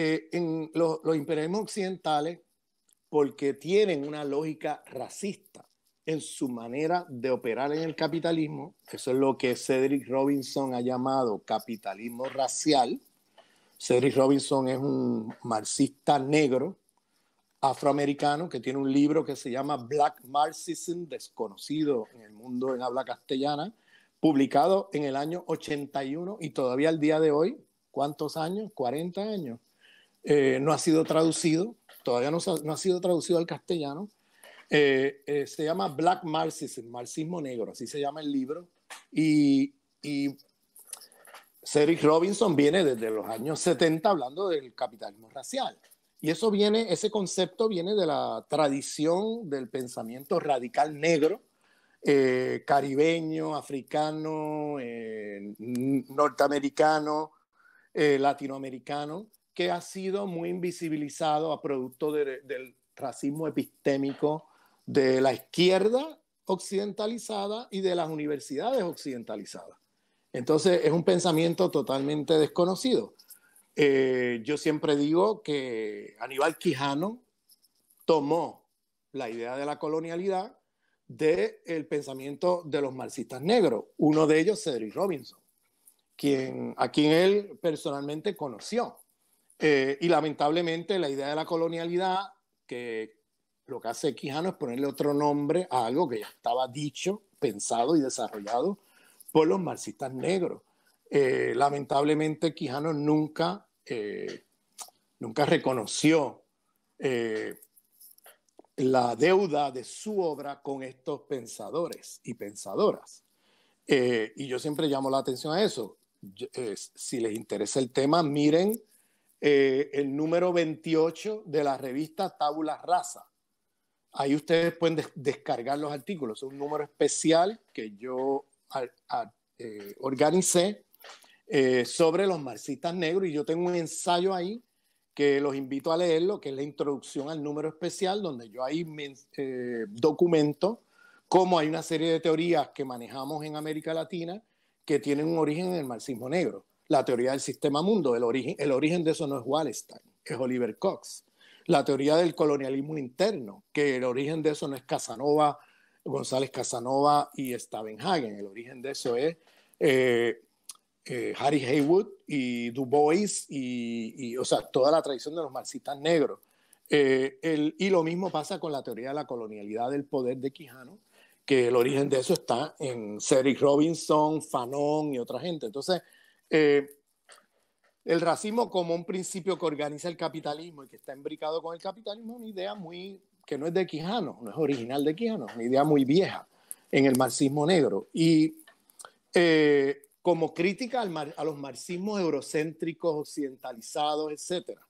Eh, en los, los occidentales porque tienen una lógica racista en su manera de operar en el capitalismo, eso es lo que Cedric Robinson ha llamado capitalismo racial. Cedric Robinson es un marxista negro afroamericano que tiene un libro que se llama Black Marxism, desconocido en el mundo en habla castellana, publicado en el año 81 y todavía al día de hoy, ¿cuántos años? 40 años. Eh, no ha sido traducido, todavía no, ha sido traducido al castellano. Eh, eh, se llama Black Marxism, Marxismo Negro, así se llama el libro. Y, y Cedric Robinson viene desde los años 70 hablando del capitalismo racial. Y eso viene, ese concepto viene de la tradición del pensamiento radical negro, caribeño, africano, norteamericano, latinoamericano, que ha sido muy invisibilizado a producto del racismo epistémico de la izquierda occidentalizada y de las universidades occidentalizadas. Entonces es un pensamiento totalmente desconocido. Eh, yo siempre digo que Aníbal Quijano tomó la idea de la colonialidad del pensamiento de los marxistas negros, uno de ellos Cedric Robinson, quien, a quien él personalmente conoció. Eh, y lamentablemente la idea de la colonialidad, que lo que hace Quijano es ponerle otro nombre a algo que ya estaba dicho, pensado y desarrollado por los marxistas negros. Eh, lamentablemente Quijano nunca, eh, nunca reconoció la deuda de su obra con estos pensadores y pensadoras. y yo siempre llamo la atención a eso. si les interesa el tema, miren eh, el número 28 de la revista Tabula Rasa. Ahí ustedes pueden descargar los artículos. Es un número especial que yo eh, organicé eh, sobre los marxistas negros y yo tengo un ensayo ahí que los invito a leerlo, que es la introducción al número especial, donde yo ahí me, documento cómo hay una serie de teorías que manejamos en América Latina que tienen un origen en el marxismo negro la teoría del sistema mundo, el origen, el origen de eso no es Wallenstein, es Oliver Cox. La teoría del colonialismo interno, que el origen de eso no es Casanova, González Casanova y Stavenhagen, el origen de eso es eh, eh, Harry Haywood y Du Bois y, o sea, toda la tradición de los marxistas negros. Eh, y lo mismo pasa con la teoría de la colonialidad del poder de Quijano, que el origen de eso está en Cedric Robinson, Fanon y otra gente. Entonces, eh, el racismo como un principio que organiza el capitalismo y que está embricado con el capitalismo es una idea muy que no es de Quijano, no es original de Quijano, es una idea muy vieja en el marxismo negro. Y eh, como crítica a los marxismos eurocéntricos, occidentalizados, etcétera,